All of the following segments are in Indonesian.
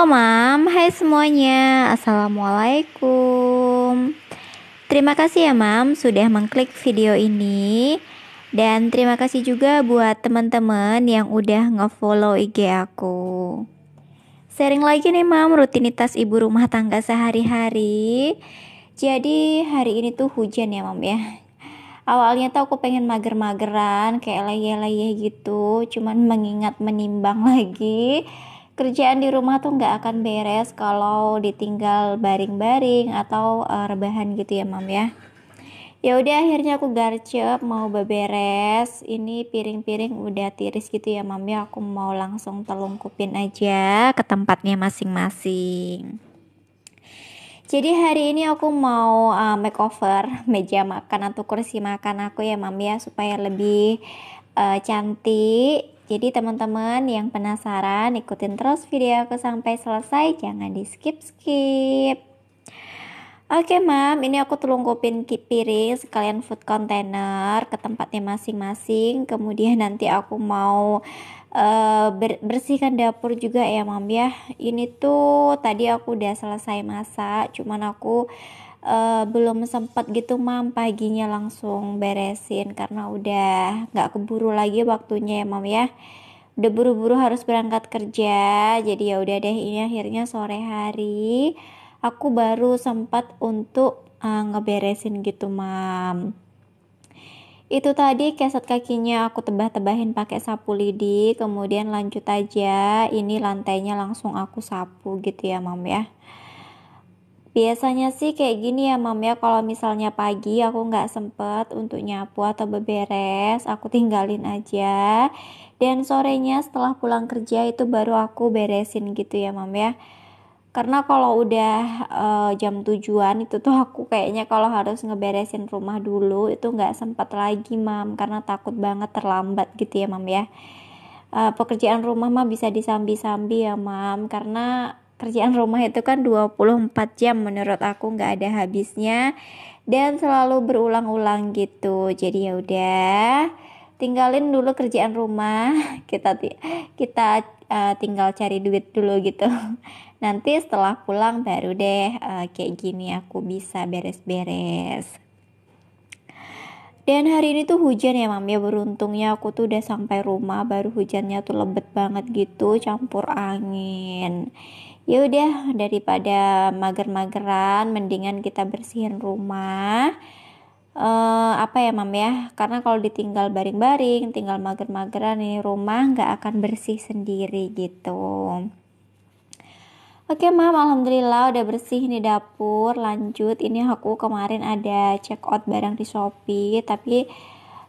Halo mam, hai semuanya Assalamualaikum Terima kasih ya mam sudah mengklik video ini Dan terima kasih juga buat teman-teman yang udah ngefollow IG aku Sharing lagi nih mam rutinitas ibu rumah tangga sehari-hari Jadi hari ini tuh hujan ya mam ya Awalnya tuh aku pengen mager-mageran kayak leyeh-leyeh gitu Cuman mengingat menimbang lagi kerjaan di rumah tuh nggak akan beres kalau ditinggal baring-baring atau uh, rebahan gitu ya mam ya ya udah akhirnya aku garcep mau beberes ini piring-piring udah tiris gitu ya mam ya aku mau langsung telungkupin aja ke tempatnya masing-masing jadi hari ini aku mau uh, makeover meja makan atau kursi makan aku ya mam ya supaya lebih uh, cantik jadi teman-teman yang penasaran ikutin terus video aku sampai selesai, jangan di skip-skip. Oke mam, ini aku telungkupin piring sekalian food container ke tempatnya masing-masing. Kemudian nanti aku mau uh, bersihkan dapur juga ya mam ya. Ini tuh tadi aku udah selesai masak, cuman aku uh, belum sempat gitu mam paginya langsung beresin karena udah nggak keburu lagi waktunya ya mam ya udah buru-buru harus berangkat kerja jadi ya udah deh ini akhirnya sore hari aku baru sempat untuk uh, ngeberesin gitu mam itu tadi keset kakinya aku tebah-tebahin pakai sapu lidi kemudian lanjut aja ini lantainya langsung aku sapu gitu ya mam ya Biasanya sih kayak gini ya mam ya kalau misalnya pagi aku nggak sempet untuk nyapu atau beberes aku tinggalin aja dan sorenya setelah pulang kerja itu baru aku beresin gitu ya mam ya karena kalau udah e, jam tujuan itu tuh aku kayaknya kalau harus ngeberesin rumah dulu itu nggak sempet lagi mam karena takut banget terlambat gitu ya mam ya uh, pekerjaan rumah mah bisa disambi-sambi ya mam karena kerjaan rumah itu kan 24 jam menurut aku nggak ada habisnya dan selalu berulang-ulang gitu jadi ya udah tinggalin dulu kerjaan rumah kita kita uh, tinggal cari duit dulu gitu nanti setelah pulang baru deh uh, kayak gini aku bisa beres-beres dan hari ini tuh hujan ya mam ya beruntungnya aku tuh udah sampai rumah baru hujannya tuh lebet banget gitu campur angin ya udah daripada mager-mageran mendingan kita bersihin rumah uh, apa ya mam ya karena kalau ditinggal baring-baring tinggal mager-mageran ini rumah nggak akan bersih sendiri gitu Oke mam, alhamdulillah udah bersih nih dapur. Lanjut, ini aku kemarin ada check out barang di Shopee, tapi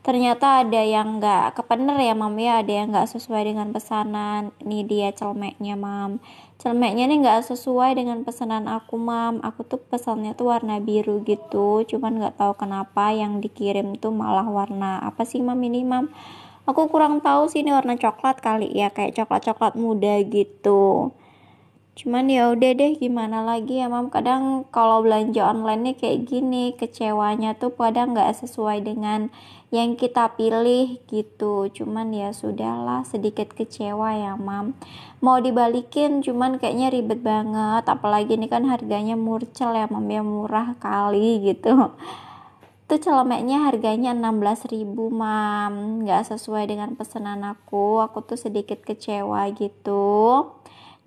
ternyata ada yang nggak kepener ya mam ya ada yang nggak sesuai dengan pesanan nih dia celmeknya mam celmeknya ini nggak sesuai dengan pesanan aku mam aku tuh pesannya tuh warna biru gitu cuman nggak tahu kenapa yang dikirim tuh malah warna apa sih mam ini mam aku kurang tahu sih ini warna coklat kali ya kayak coklat coklat muda gitu cuman ya udah deh gimana lagi ya mam kadang kalau belanja online nih kayak gini kecewanya tuh pada nggak sesuai dengan yang kita pilih gitu cuman ya sudahlah sedikit kecewa ya mam mau dibalikin cuman kayaknya ribet banget apalagi ini kan harganya murcel ya mam ya murah kali gitu itu celemeknya harganya 16.000 mam nggak sesuai dengan pesanan aku aku tuh sedikit kecewa gitu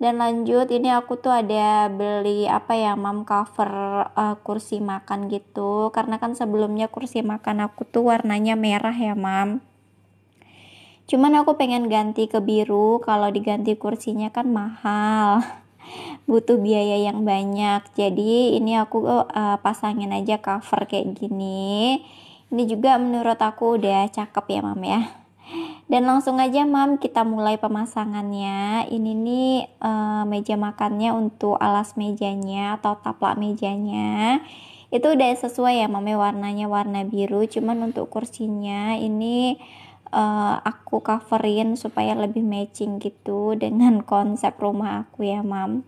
dan lanjut ini aku tuh ada beli apa ya mam cover uh, kursi makan gitu karena kan sebelumnya kursi makan aku tuh warnanya merah ya mam cuman aku pengen ganti ke biru kalau diganti kursinya kan mahal butuh biaya yang banyak jadi ini aku uh, pasangin aja cover kayak gini ini juga menurut aku udah cakep ya mam ya dan langsung aja mam kita mulai pemasangannya. Ini nih uh, meja makannya untuk alas mejanya atau taplak mejanya. Itu udah sesuai ya mami ya? warnanya warna biru. Cuman untuk kursinya ini uh, aku coverin supaya lebih matching gitu dengan konsep rumah aku ya mam.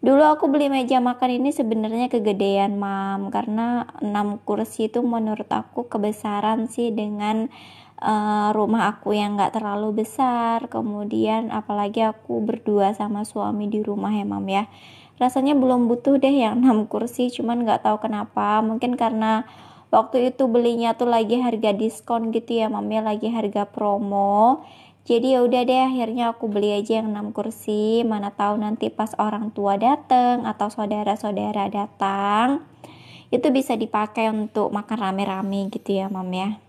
Dulu aku beli meja makan ini sebenarnya kegedean mam karena 6 kursi itu menurut aku kebesaran sih dengan Eh, rumah aku yang nggak terlalu besar kemudian apalagi aku berdua sama suami di rumah ya mam ya rasanya belum butuh deh yang 6 kursi cuman nggak tahu kenapa mungkin karena waktu itu belinya tuh lagi harga diskon gitu ya mam ya lagi harga promo jadi ya udah deh akhirnya aku beli aja yang 6 kursi mana tahu nanti pas orang tua datang atau saudara-saudara datang itu bisa dipakai untuk makan rame-rame gitu ya mam ya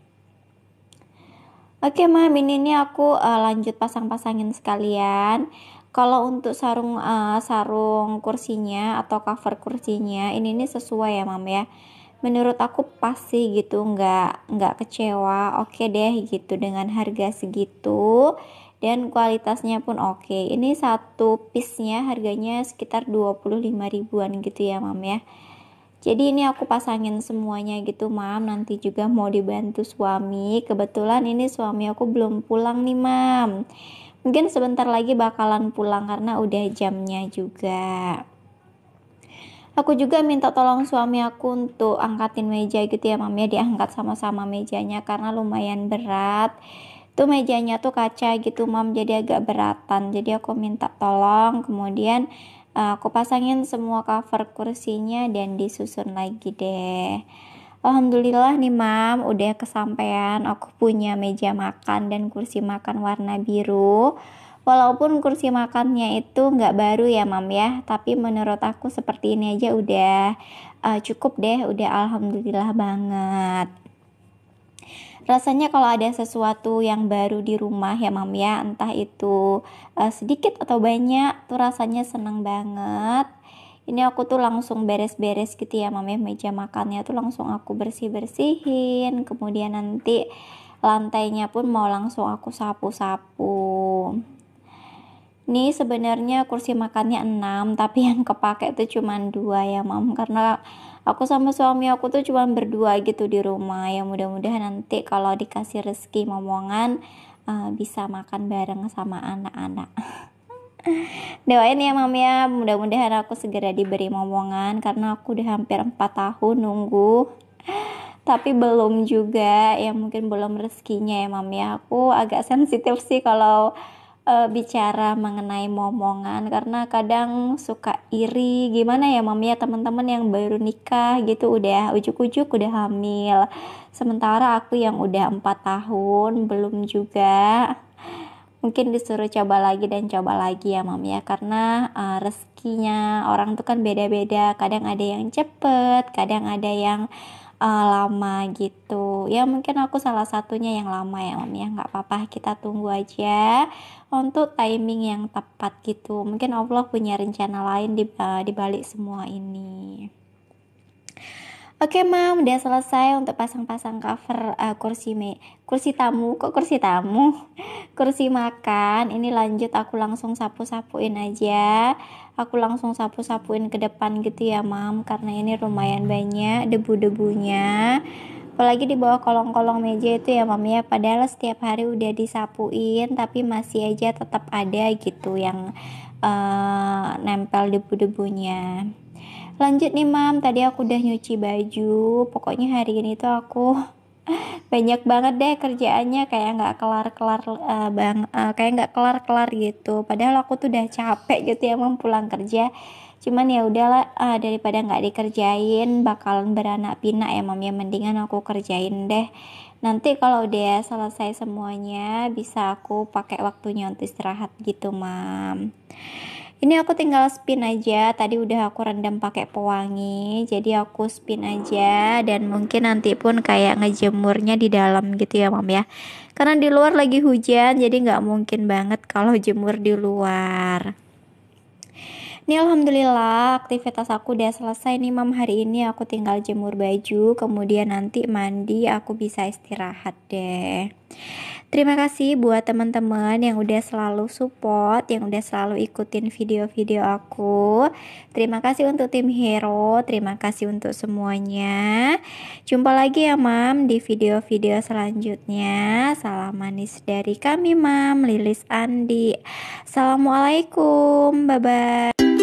Oke, Mam, ini, ini aku uh, lanjut pasang-pasangin sekalian. Kalau untuk sarung uh, sarung kursinya atau cover kursinya, ini ini sesuai ya, Mam ya. Menurut aku pasti gitu, nggak nggak kecewa. Oke deh gitu dengan harga segitu dan kualitasnya pun oke. Ini satu piece-nya harganya sekitar 25 ribuan gitu ya, Mam ya jadi ini aku pasangin semuanya gitu mam nanti juga mau dibantu suami kebetulan ini suami aku belum pulang nih mam mungkin sebentar lagi bakalan pulang karena udah jamnya juga aku juga minta tolong suami aku untuk angkatin meja gitu ya mam ya diangkat sama-sama mejanya karena lumayan berat tuh mejanya tuh kaca gitu mam jadi agak beratan jadi aku minta tolong kemudian Eh, aku pasangin semua cover kursinya dan disusun lagi deh Alhamdulillah nih mam udah kesampaian aku punya meja makan dan kursi makan warna biru Walaupun kursi makannya itu nggak baru ya mam ya Tapi menurut aku seperti ini aja udah uh, cukup deh udah alhamdulillah banget rasanya kalau ada sesuatu yang baru di rumah ya mam ya entah itu uh, sedikit atau banyak tuh rasanya seneng banget ini aku tuh langsung beres-beres gitu ya mam ya meja makannya tuh langsung aku bersih-bersihin kemudian nanti lantainya pun mau langsung aku sapu-sapu ini sebenarnya kursi makannya 6, tapi yang kepake itu cuma dua ya, Mam. Karena aku sama suami aku tuh cuma berdua gitu di rumah. Ya mudah-mudahan nanti kalau dikasih rezeki momongan uh, bisa makan bareng sama anak-anak. Doain ya Mam ya, mudah-mudahan aku segera diberi momongan karena aku udah hampir 4 tahun nunggu tapi belum juga ya mungkin belum rezekinya ya mam ya aku agak sensitif sih kalau uh, bicara mengenai momongan karena kadang suka iri gimana ya mami ya teman-teman yang baru nikah gitu udah ujuk-ujuk udah hamil sementara aku yang udah empat tahun belum juga mungkin disuruh coba lagi dan coba lagi ya mami ya karena uh, rezekinya orang tuh kan beda-beda kadang ada yang cepet kadang ada yang uh, lama gitu ya mungkin aku salah satunya yang lama ya om ya nggak apa-apa kita tunggu aja untuk timing yang tepat gitu mungkin Allah punya rencana lain di uh, di balik semua ini Oke mam, udah selesai untuk pasang-pasang cover uh, kursi me kursi tamu kok kursi tamu kursi makan ini lanjut aku langsung sapu-sapuin aja aku langsung sapu-sapuin ke depan gitu ya mam karena ini lumayan banyak debu-debunya apalagi di bawah kolong-kolong meja itu ya mam ya padahal setiap hari udah disapuin tapi masih aja tetap ada gitu yang uh, nempel debu-debunya lanjut nih mam tadi aku udah nyuci baju pokoknya hari ini tuh aku banyak banget deh kerjaannya kayak nggak kelar kelar uh, bang uh, kayak nggak kelar kelar gitu padahal aku tuh udah capek gitu ya mau pulang kerja cuman ya udahlah uh, daripada nggak dikerjain bakalan beranak pinak ya mam ya mendingan aku kerjain deh nanti kalau udah selesai semuanya bisa aku pakai waktunya untuk istirahat gitu mam ini aku tinggal spin aja tadi udah aku rendam pakai pewangi jadi aku spin aja dan mungkin nanti pun kayak ngejemurnya di dalam gitu ya mam ya karena di luar lagi hujan jadi nggak mungkin banget kalau jemur di luar ini alhamdulillah aktivitas aku udah selesai nih mam hari ini aku tinggal jemur baju kemudian nanti mandi aku bisa istirahat deh Terima kasih buat teman-teman yang udah selalu support, yang udah selalu ikutin video-video aku. Terima kasih untuk tim Hero, terima kasih untuk semuanya. Jumpa lagi ya Mam di video-video selanjutnya. Salam manis dari kami Mam, Lilis Andi. Assalamualaikum, bye-bye.